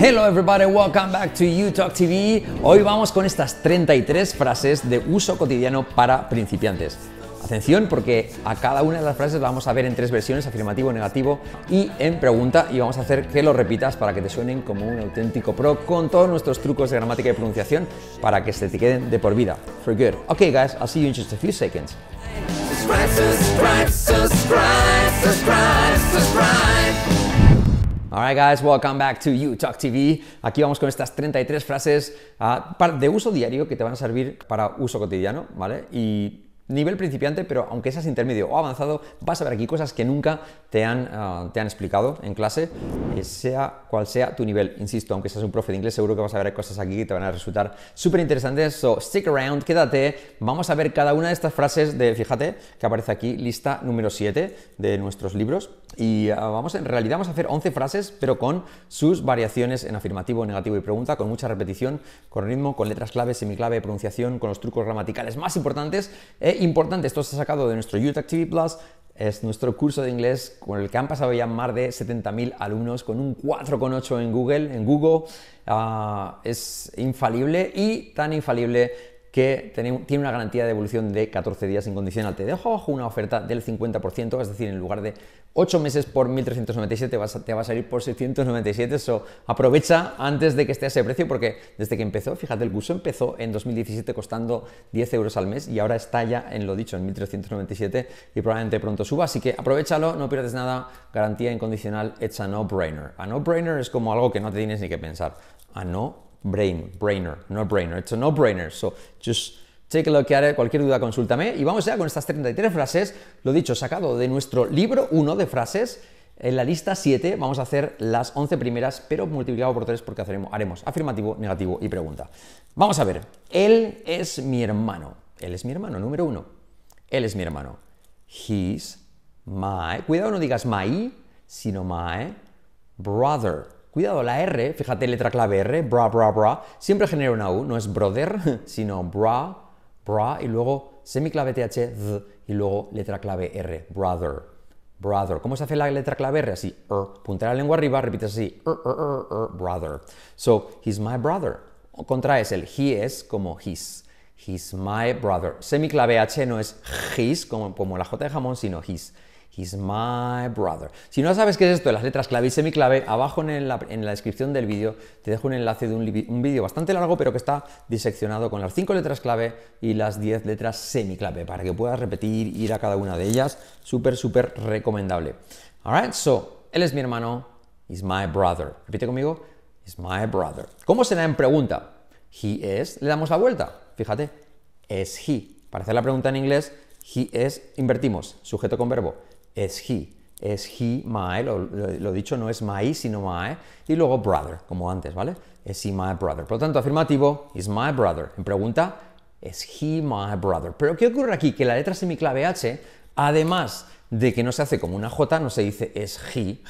Hello everybody, welcome back to You Talk TV. Hoy vamos con estas 33 frases de uso cotidiano para principiantes. Atención porque a cada una de las frases vamos a ver en tres versiones, afirmativo, negativo y en pregunta y vamos a hacer que lo repitas para que te suenen como un auténtico pro con todos nuestros trucos de gramática y pronunciación para que se te queden de por vida. For good. Okay guys, I'll see you in just a few seconds. Alright guys, welcome back to You Talk TV. Aquí vamos con estas 33 frases ah, de uso diario que te van a servir para uso cotidiano, ¿vale? Y nivel principiante, pero aunque seas intermedio o avanzado, vas a ver aquí cosas que nunca te han, ah, te han explicado en clase, eh, sea cual sea tu nivel. Insisto, aunque seas un profe de inglés, seguro que vas a ver cosas aquí que te van a resultar súper interesantes. So, stick around, quédate. Vamos a ver cada una de estas frases de, fíjate, que aparece aquí, lista número 7 de nuestros libros. Y ah, vamos, en realidad vamos a hacer 11 frases, pero con sus variaciones en afirmativo, negativo y pregunta, con mucha repetición, con ritmo, con letras clave, semiclave, pronunciación, con los trucos gramaticales más importantes. Eh, importante, esto se ha sacado de nuestro YouTube TV Plus, es nuestro curso de inglés con el que han pasado ya más de 70.000 alumnos con un 4,8 en Google, en Google. Ah, es infalible y tan infalible que tiene una garantía de devolución de 14 días incondicional. Te dejo una oferta del 50%, es decir, en lugar de 8 meses por 1.397 vas te va a salir por 697. Eso aprovecha antes de que esté a ese precio porque desde que empezó, fíjate, el curso empezó en 2017 costando 10 euros al mes y ahora está ya en lo dicho, en 1.397 y probablemente pronto suba. Así que aprovechalo, no pierdes nada. Garantía incondicional, it's a no-brainer. A no-brainer es como algo que no te tienes ni que pensar. A no brain, brainer, no brainer. It's a no-brainer. So just take a look at it. Cualquier duda, consúltame. Y vamos ya con estas 33 frases. Lo dicho, sacado de nuestro libro 1 de frases. En la lista 7 vamos a hacer las 11 primeras, pero multiplicado por 3 porque haremos, haremos afirmativo, negativo y pregunta. Vamos a ver. Él es mi hermano. Él es mi hermano, número 1. Él es mi hermano. He's my. Cuidado, no digas my, sino my brother. Cuidado, la R, fíjate, letra clave R, bra, bra, bra, siempre genera una U, no es brother, sino bra, bra, y luego semiclave TH, th, y luego letra clave R, brother, brother. ¿Cómo se hace la letra clave R? Así, er, punta la lengua arriba, repite así, er, er, er, brother. So, he's my brother. contraes el he is como his. He's my brother. Semiclave H no es his como, como la J de jamón, sino his. He's my brother. Si no sabes qué es esto de las letras clave y semiclave, abajo en la, descripción del vídeo te dejo un enlace de un, vídeo bastante largo, pero que está diseccionado con las cinco letras clave y las 10 letras semiclave, para que puedas repetir, y ir a cada una de ellas. Súper, súper recomendable. Alright, so, él es mi hermano, he's my brother. Repite conmigo, he's my brother. ¿Cómo da en pregunta? He is, le damos la vuelta. Fíjate, es he. Para hacer la pregunta en inglés, he is, invertimos, sujeto con verbo es he. Es he, my, lo, dicho no es my, sino my, y luego brother, como antes, ¿vale? Es he my brother. Por lo tanto, afirmativo, is my brother. En pregunta, es he my brother. Pero ¿qué ocurre aquí? Que la letra semiclave H, además de que no se hace como una J, no se dice es he,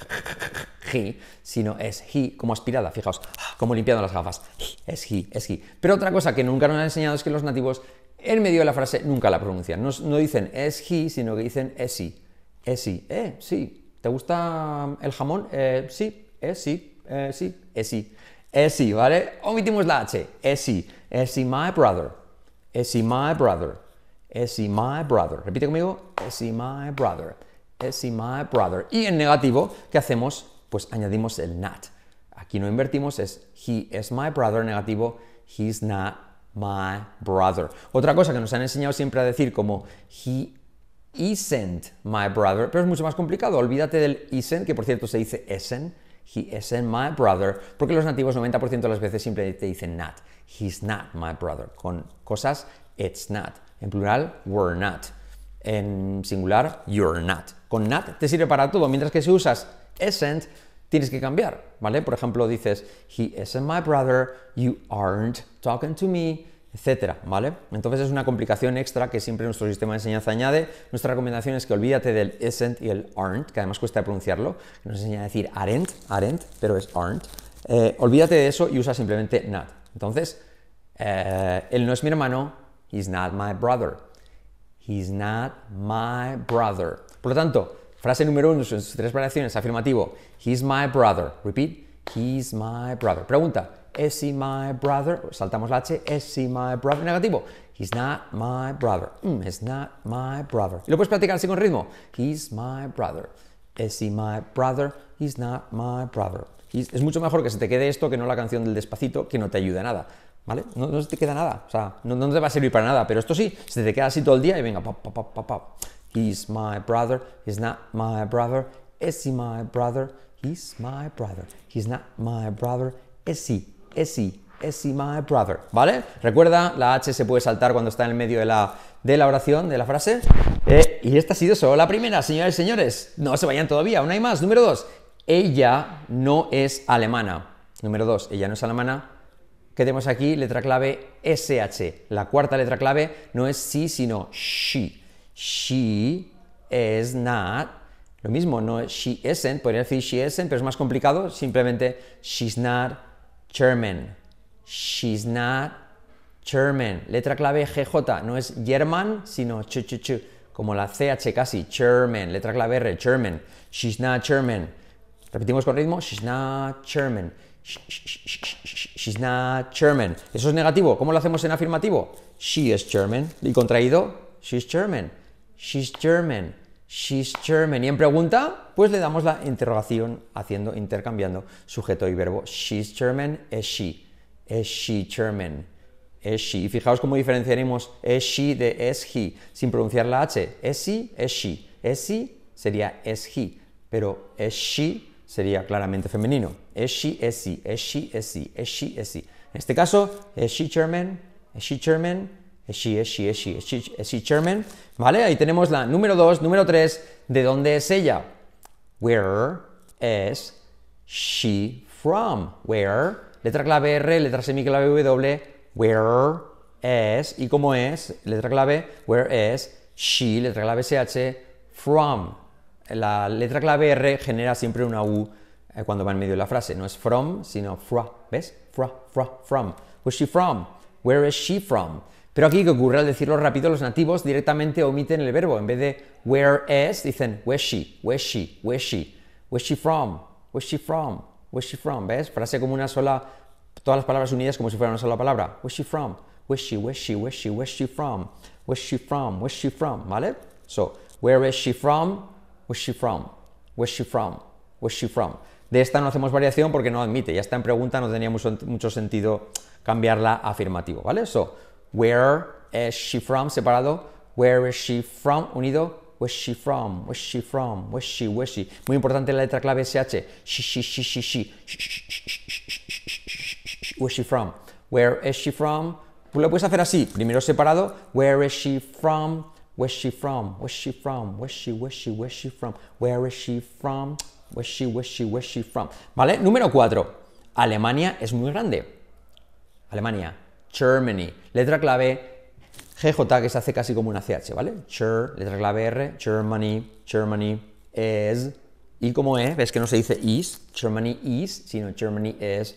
he, sino es he como aspirada, fijaos, como limpiando las gafas, es he, es he. Pero otra cosa que nunca nos han enseñado es que los nativos en medio de la frase nunca la pronuncian, no, no dicen es he, sino que dicen es he. Eh, sí, eh, sí. ¿Te gusta mm, el jamón? sí, eh, sí, sí, eh, sí. Eh, eh, sí, ¿vale? Omitimos la H. es sí. es sí, my brother. es sí, my brother. es sí, my brother. Repite conmigo. es sí, my brother. es sí, my brother. Y en negativo, ¿qué hacemos? Pues añadimos el not. Aquí no invertimos, es he is my brother negativo, he's not my brother. Otra cosa que nos han enseñado siempre a decir como he isn't my brother, pero es mucho más complicado. Olvídate del isn't, que por cierto se dice isn't. He isn't my brother, porque los nativos 90% de las veces simplemente dicen not. He's not my brother. Con cosas, it's not. En plural, we're not. En singular, you're not. Con not te sirve para todo, mientras que si usas isn't, tienes que cambiar, ¿vale? Por ejemplo, dices, he isn't my brother, you aren't talking to me, etcétera, ¿vale? Entonces es una complicación extra que siempre nuestro sistema de enseñanza añade. Nuestra recomendación es que olvídate del isn't y el aren't, que además cuesta pronunciarlo, nos enseña a decir aren't, aren't, pero es aren't. Eh, olvídate de eso y usa simplemente not. Entonces, eh, él no es mi hermano, he's not my brother. He's not my brother. Por lo tanto, frase número uno en sus tres variaciones, afirmativo, he's my brother. Repeat, he's my brother. Pregunta, Is my brother? Saltamos la H. Is my brother? Negativo. He's not my brother. Mm, he's not my brother. Y lo puedes practicar así con ritmo. He's my brother. Is he my brother? He's not my brother. es mucho mejor que se te quede esto que no la canción del despacito, que no te ayuda nada. ¿Vale? No, se te queda nada. O sea, no, te va a servir para nada. Pero esto sí, se te queda así todo el día y venga, pop, He's my brother. He's not my brother. Is he my brother? He's my brother. He's not my brother. Is he es esi my brother, ¿vale? Recuerda, la H se puede saltar cuando está en el medio de la, de la oración, de la frase. Eh, y esta ha sido solo la primera, señores y señores. No se vayan todavía, una hay más. Número dos, ella no es alemana. Número dos, ella no es alemana. ¿Qué tenemos aquí? Letra clave SH. La cuarta letra clave no es sí, sino she. She is not. Lo mismo, no es she isn't, podría decir she isn't, pero es más complicado, simplemente she's not German. She's not German. Letra clave GJ. No es German, sino ch, ch, ch como la CH casi. German. Letra clave R. German. She's not German. Repetimos con ritmo. She's not German. She's not German. Eso es negativo. ¿Cómo lo hacemos en afirmativo? She is German. Y contraído. She's German. She's German. She's German. Y en pregunta, pues le damos la interrogación haciendo, intercambiando sujeto y verbo. She's German, es she. Es she German. Es she. Y fijaos cómo diferenciaremos es she de es he, sin pronunciar la H. Es she, es she. Es she sería es he, pero es she sería claramente femenino. Es she, es she, es she, es sí, es she, es she. En este caso, es she German, es she German, es she, es she, es she, es she, she chairman. ¿Vale? Ahí tenemos la número 2, número 3, ¿de dónde es ella? Where is she from? Where, letra clave R, letra semiclave W, where is y cómo es, letra clave, where is she, letra clave SH, from. La letra clave R genera siempre una U eh, cuando va en medio de la frase. No es from, sino fra. ¿Ves? Fra, fra, from. is she from? Where is she from? Pero aquí, que ocurre? Al decirlo rápido, los nativos directamente omiten el verbo. En vez de where is, dicen Where she, Where she, Where she, Where she from, Where she from, Where she from, ¿ves? Frase como una sola, todas las palabras unidas como si fuera una sola palabra. Where she from, Where she, Where she, Where she, Where she from, Where she from, Where she from, ¿vale? So, where is she from, Where she from, Where she from, Where she from. De esta no hacemos variación porque no admite, ya está en pregunta, no tenía mucho, mucho sentido cambiarla a afirmativo, ¿vale? So, Where is she from? Separado. Where is she from? Unido. Where is she from? where is she from? is she? she? Muy importante la letra clave SH. She, she, she, she, she. she from? Where is she from? Lo puedes hacer así. Primero separado. Where is she from? Where's she from? is she from? is she? she? she from? Where is she from? is she? she? she from? ¿Vale? Número 4. Alemania es muy grande. Alemania. Germany. Letra clave GJ, que se hace casi como una CH, ¿vale? Cher, letra clave R, Germany, Germany, es. Y como E, ves que no se dice is, Germany is, sino Germany is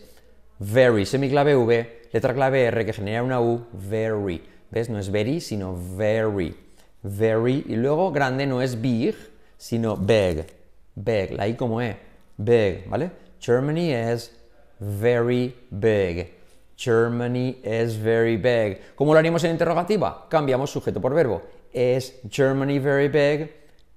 Very, semiclave V, letra clave R que genera una U, very. ¿Ves? No es very, sino very. Very. Y luego grande no es big, sino big. Big, la I como E. Big, ¿vale? Germany is very big. Germany is very big. ¿Cómo lo haríamos en interrogativa? Cambiamos sujeto por verbo. Is Germany very big?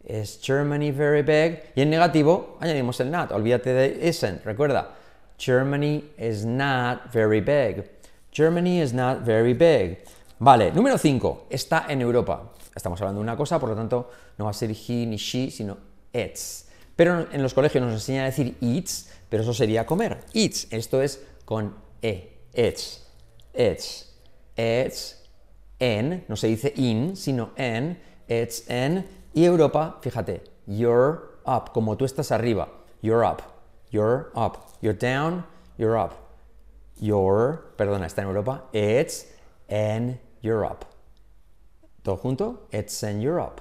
Is Germany very big? Y en negativo añadimos el not. Olvídate de isn't. Recuerda, Germany is not very big. Germany is not very big. Vale, número 5. Está en Europa. Estamos hablando de una cosa, por lo tanto, no va a ser he ni she, sino it's. Pero en los colegios nos enseñan a decir it's, pero eso sería comer. It's, esto es con e. It's, it's, it's, en, no se dice in, sino en, it's en. Y Europa, fíjate, you're up, como tú estás arriba. You're up, you're up, you're down, you're up. Your, perdona, está en Europa, it's in Europe. Todo junto, it's in Europe.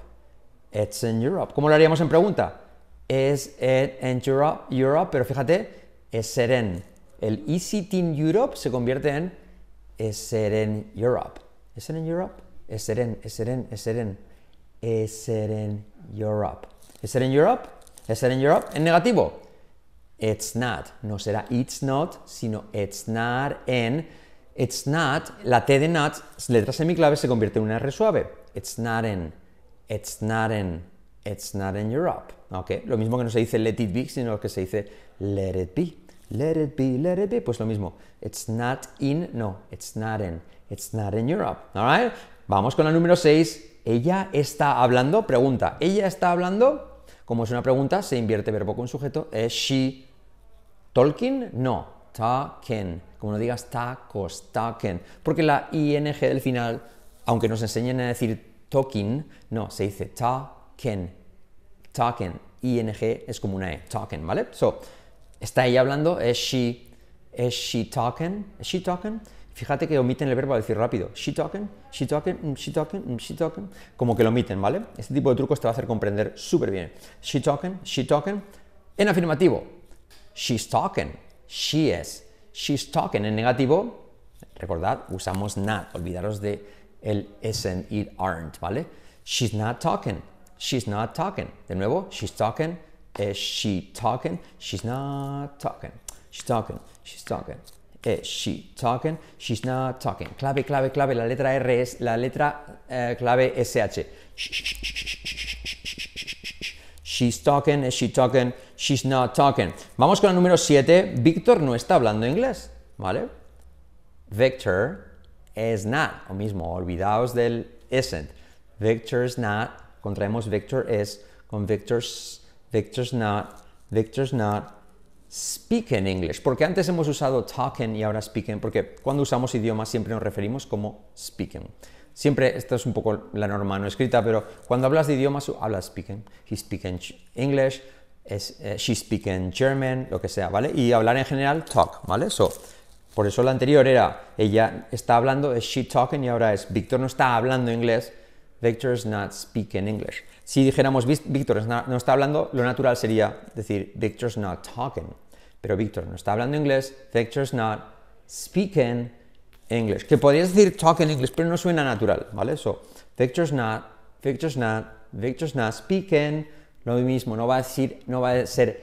It's in Europe. ¿Cómo lo haríamos en pregunta? Es it in Europe, Europe, pero fíjate, es ser en. El Easy in Europe se convierte en en Europe. Eseren Europe. en, es ser en Europe. Eseren Europe. Eseren Europe en negativo. It's not. No será it's not, sino it's not en. It's not, la T de not, letra semiclave, se convierte en una R suave. It's not in, it's not in, it's not in Europe. Okay. Lo mismo que no se dice let it be, sino que se dice let it be. Let it be, let it be. Pues lo mismo. It's not in, no, it's not in. It's not in Europe. All right? Vamos con la número 6. Ella está hablando, pregunta. Ella está hablando, como es una pregunta, se invierte verbo con sujeto. ¿Es she talking? No, talking. Como no digas tacos, talking. Porque la ing del final, aunque nos enseñen a decir talking, no, se dice talking. Talking. ing es como una e, talking, ¿vale? So, está ella hablando, es she, es she talking, ¿Es she talking. Fíjate que omiten el verbo a decir rápido, she talking, she talking, mm, she talking, mm, she talking, como que lo omiten, ¿vale? Este tipo de trucos te va a hacer comprender súper bien. She talking, she talking, en afirmativo, she's talking, she is, she's talking, en negativo, recordad, usamos not, olvidaros de el es it aren't, ¿vale? She's not talking, she's not talking, de nuevo, she's talking, Is she talking? She's not talking. She's talking. She's talking. Is she talking? She's not talking. Clave, clave, clave. La letra R es la letra clave SH. She's talking, is she talking, she's not talking. Vamos con el número 7. Victor no está hablando inglés, ¿vale? Victor is not. Lo mismo, olvidaos del isn't. Victor's not. Contraemos Victor is con Victor's Victor's not, Victor's not, speaking English. Porque antes hemos usado talking y ahora speaking, porque cuando usamos idiomas siempre nos referimos como speaking. Siempre, esta es un poco la norma no escrita, pero cuando hablas de idiomas, hablas speaking. He's speaking English, eh, she she's speaking German, lo que sea, ¿vale? Y hablar en general, talk, ¿vale? So, por eso la anterior era, ella está hablando, es she talking, y ahora es, Victor no está hablando inglés, Victor's not speaking English. Si dijéramos, Víctor no está hablando, lo natural sería decir, Victor's not talking. Pero Víctor no está hablando inglés, Victor's not speaking English. Que podrías decir talking English, pero no suena natural, ¿vale? So Victor's not, Victor's not, Victor's not speaking. Lo mismo, no va a decir, no va a ser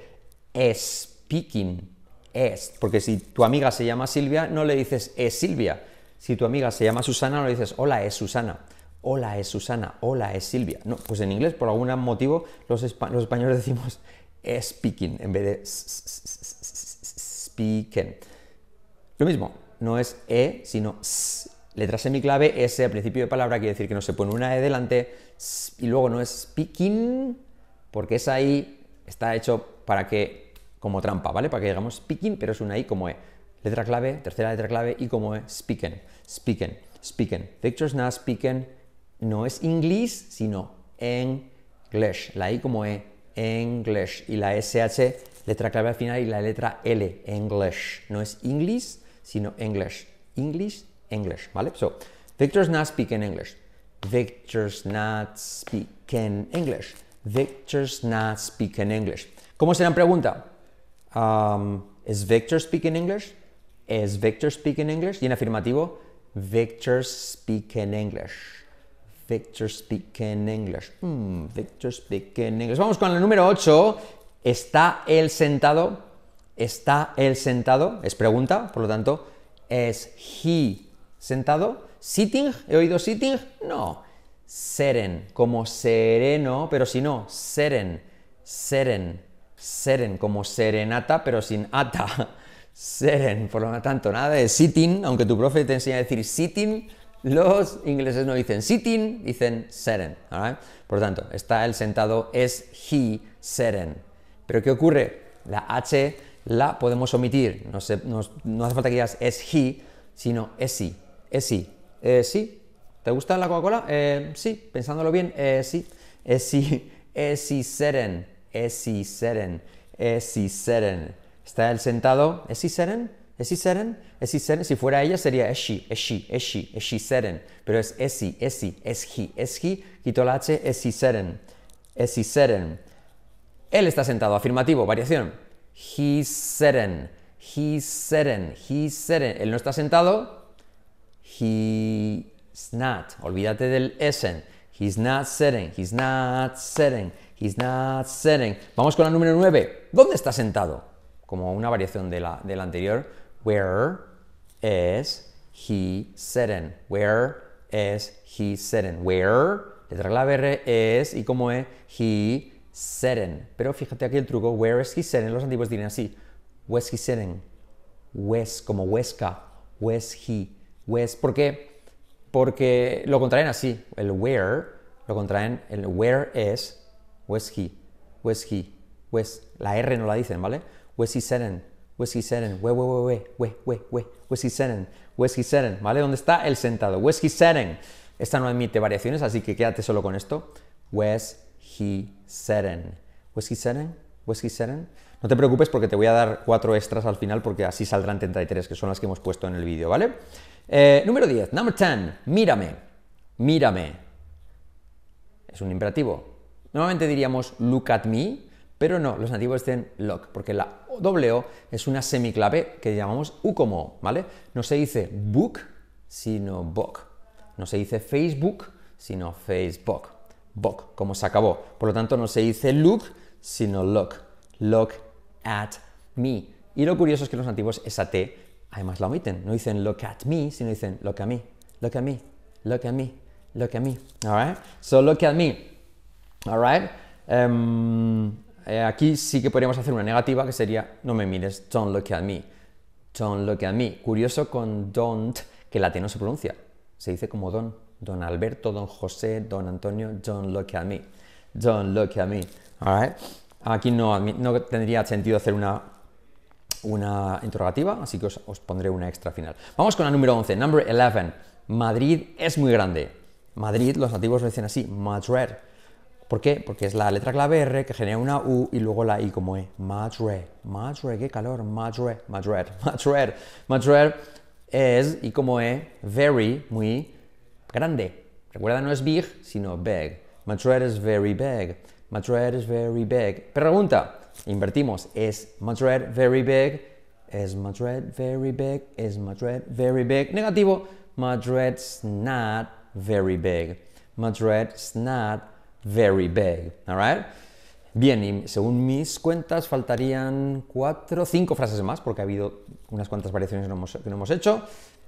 speaking, es. Porque si tu amiga se llama Silvia, no le dices es Silvia. Si tu amiga se llama Susana, no le dices hola, es Susana hola es Susana, hola es Silvia. No, pues en inglés por algún motivo los, españoles decimos speaking en vez de speaking. Lo mismo, no es e, sino s. Letra semiclave, s al principio de palabra quiere decir que no se pone una e delante y luego no es speaking porque esa i está hecho para que como trampa, ¿vale? Para que digamos speaking, pero es una i como e. Letra clave, tercera letra clave y como e, speaking, speaking, speaking. picture's not speaking no es inglés, sino English. La I como E, English. Y la SH, letra clave al final y la letra L, English. No es inglés, sino English. English, English. ¿Vale? So, Victor's not speaking English. Victor's not speaking English. Victor's not speak speaking English. ¿Cómo será en pregunta? Um, ¿Es Victor speaking English? ¿Es Victor speaking English? Y en afirmativo, Victor speaking English. Victor in English. Mm, speak in English. Vamos con el número 8. ¿Está él sentado? ¿Está él sentado? Es pregunta, por lo tanto, ¿es he sentado? ¿Sitting? ¿He oído sitting? No. Seren, como sereno, pero si no, seren, seren, seren, como serenata, pero sin ata. Seren, por lo tanto, nada de sitting, aunque tu profe te enseña a decir sitting, los ingleses no dicen sitting, dicen seren. Por lo tanto, está el sentado es he seren. Pero ¿qué ocurre? La H la podemos omitir. No, hace falta que digas es he, sino es y, Eh, sí. ¿Te gusta la Coca-Cola? Eh, sí. Pensándolo bien, eh, sí. es y seren. y seren. Esi seren. Está el sentado. es y seren? ¿Es seren? ¿Es seren? Si fuera ella sería eshi, eshi, eshi, eshi seren. Pero es esi, esi, he, he. quito la h, esi seren. Esi seren. Él está sentado, afirmativo, variación. He seren, he seren, he seren. Él no está sentado. He's not. Olvídate del esen. He's not seren, he's not sitting, he's not seren. Vamos con la número 9. ¿Dónde está sentado? Como una variación de la, de la anterior, Where is he sitting? Where is he sitting? Where, letra clave R, es y como es he sitting. Pero fíjate aquí el truco, where is he sitting? Los antiguos dirían así, where's he sitting? Wes, como Huesca, where's he, where's, ¿por qué? Porque lo contraen así, el where, lo contraen, el where is, where's he, where's he, where's, la R no la dicen, ¿vale? Where's he sitting? Whiskey pues pues pues ¿vale? ¿Dónde está el sentado? Whiskey Seven. Esta no admite variaciones, así que quédate solo con esto. Whiskey Seven. Whiskey Whiskey No te preocupes porque te voy a dar cuatro extras al final porque así saldrán 33, que son las que hemos puesto en el vídeo, ¿vale? Eh, número 10, number 10, mírame, mírame. Es un imperativo. Normalmente diríamos look at me, pero no, los nativos dicen lock, porque la W es una semiclave que llamamos U como O, ¿vale? No se dice book, sino book. No se dice Facebook, sino Facebook. Book, como se acabó. Por lo tanto, no se dice look, sino look. Look at me. Y lo curioso es que los nativos esa T además la omiten. No dicen look at me, sino dicen look at me, look at me, look at me, look at me. All right? So look at me. All right? Em, eh, aquí sí que podríamos hacer una negativa que sería no me mires, don't look at me. Don't look at me. Curioso con don't, que la T no se pronuncia. Se dice como don. Don Alberto, don José, don Antonio, don't look at me. Don't look at me. All right. Aquí no, tendría sentido hacer una interrogativa, así que os, pondré una extra final. Vamos con la número 11, number 11. Madrid es muy grande. Madrid, los nativos lo dicen así, Madrid. ¿Por qué? Porque es la letra clave R que genera una U y luego la I como E. Madre, madre, qué calor, madre, madre, madre, madre es y como E, very, muy grande. Recuerda, no es big, sino big. Madre is very big. Madrid is very big. Pregunta, invertimos. ¿Es Madrid very big? ¿Es Madrid very big? ¿Es Madrid very big? Negativo, Madrid's not very big. Madrid's not very big, alright? Bien, y según mis cuentas faltarían cuatro, cinco frases más, porque ha habido unas cuantas variaciones que no hemos, que no hemos hecho.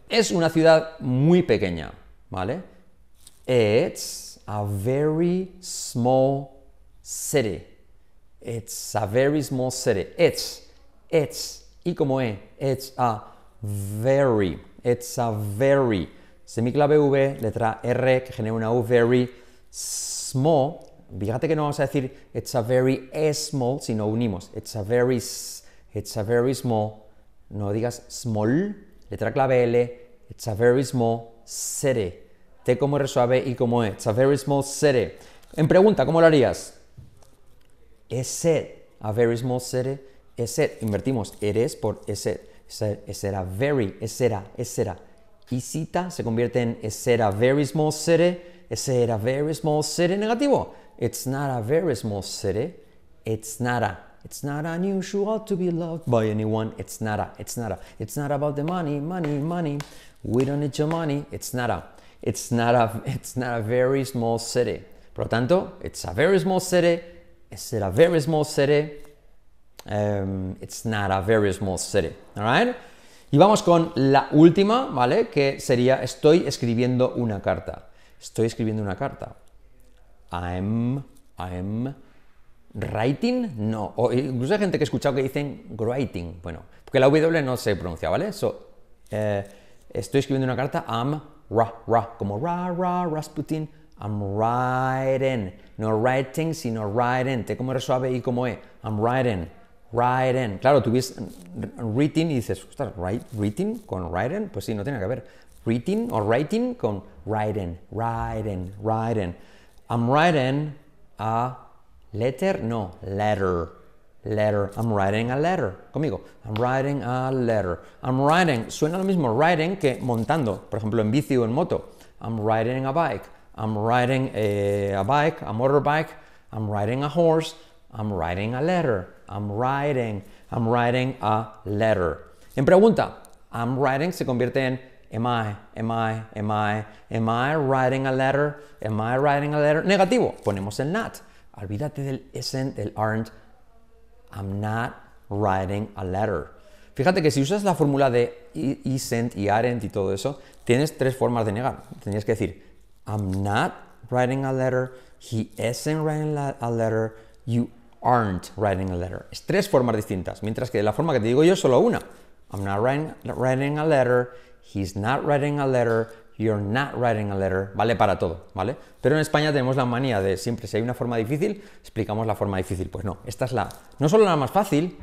Es una ciudad muy pequeña, ¿vale? It's a very small city. It's a very small city. It's, it's, y como e, it's a very, it's a very, semiclave v, letra r que genera una u, very small, fíjate que no vamos a decir it's a very small, sino unimos. It's a very, it's a very small, no digas small, letra clave L, it's a very small city. T como R suave y como E. It's a very small city. En pregunta, ¿cómo lo harías? Is it a very small city? Is invertimos eres por is it. a very, is era, a, era. a. Y cita se convierte en is a very small city? ese era very small city negativo. It's not a very small city. It's not a. It's not unusual to be loved by anyone. It's not a. It's not a. It's not about the money, money, money. We don't need your money. It's not a. It's not a. It's not a very small city. Por lo tanto, it's a very small city. It's a very small city. Um, it's not a very small city. All right? Y vamos con la última, ¿vale? Que sería estoy escribiendo una carta. Estoy escribiendo una carta. I'm, I'm writing, no. O incluso hay gente que he escuchado que dicen writing. Bueno, porque la W no se pronuncia, ¿vale? So, eh, estoy escribiendo una carta, I'm ra, ra, como ra, ra, Rasputin. I'm writing. No writing, sino writing. te como eres suave y como E. I'm writing. Writing. Claro, tú ves writing y dices, ¿estás writing con writing. Pues sí, no tiene que ver writing o writing con writing, writing, writing. I'm writing a letter, no, letter, letter. I'm writing a letter. Conmigo, I'm writing a letter. I'm writing, suena lo mismo writing que montando, por ejemplo, en bici o en moto. I'm riding a bike. I'm riding eh, a, bike, a motorbike. I'm riding a horse. I'm writing a letter. I'm writing. I'm writing a letter. En pregunta, I'm writing se convierte en Am I, am I, am I, am I writing a letter? Am I writing a letter? Negativo, ponemos el not. Olvídate del isn't, del aren't. I'm not writing a letter. Fíjate que si usas la fórmula de isn't y aren't y todo eso, tienes tres formas de negar. Tenías que decir, I'm not writing a letter, he isn't writing a letter, you aren't writing a letter. Es tres formas distintas, mientras que la forma que te digo yo, solo una. I'm not writing a letter, He's not writing a letter. You're not writing a letter. Vale para todo, ¿vale? Pero en España tenemos la manía de siempre, si hay una forma difícil, explicamos la forma difícil. Pues no, esta es la, no solo la más fácil,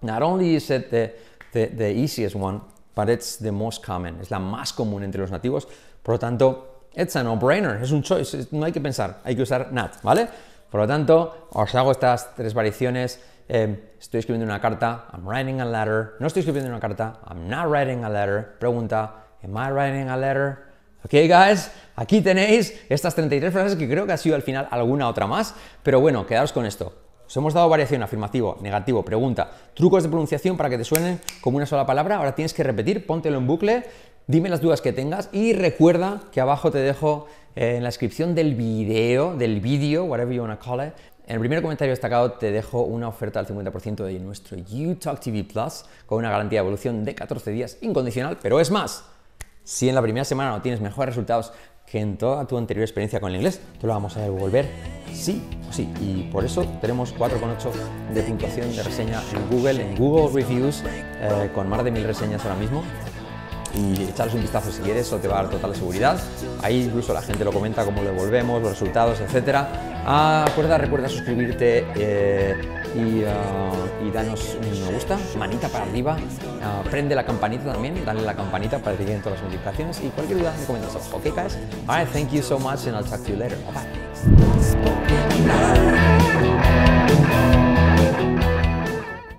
not only is it the, the, easiest one, but it's the most common, es la más común entre los nativos. Por lo tanto, it's a no-brainer, es un choice, no hay que pensar, hay que usar not, ¿vale? Por lo tanto, os hago estas tres variaciones Em, estoy escribiendo una carta, I'm writing a letter, no estoy escribiendo una carta, I'm not writing a letter, pregunta, am I writing a letter? Ok, guys, aquí tenéis estas 33 frases que creo que ha sido al final alguna otra más, pero bueno, quedaros con esto. Os hemos dado variación, afirmativo, negativo, pregunta, trucos de pronunciación para que te suenen como una sola palabra. Ahora tienes que repetir, póntelo en bucle, dime las dudas que tengas y recuerda que abajo te dejo eh, en la descripción del video, del vídeo, whatever you want to call it, en el primer comentario destacado te dejo una oferta al 50% de nuestro UTalk TV Plus con una garantía de evolución de 14 días incondicional, pero es más, si en la primera semana no tienes mejores resultados que en toda tu anterior experiencia con el inglés, te lo vamos a devolver sí o sí. Y por eso tenemos 4,8 de puntuación de reseña en Google, en Google Reviews, eh, con más de mil reseñas ahora mismo y echarles un vistazo si quieres, eso te va a dar total seguridad. Ahí incluso la gente lo comenta cómo lo devolvemos, los resultados, etcétera. Ah, recuerda, recuerda suscribirte eh, y, darnos ah, danos un me gusta, manita para arriba, ah, prende la campanita también, dale la campanita para que lleguen todas las notificaciones y cualquier duda me comentas Ok, guys? Alright, thank you so much and I'll talk to you later. Bye bye.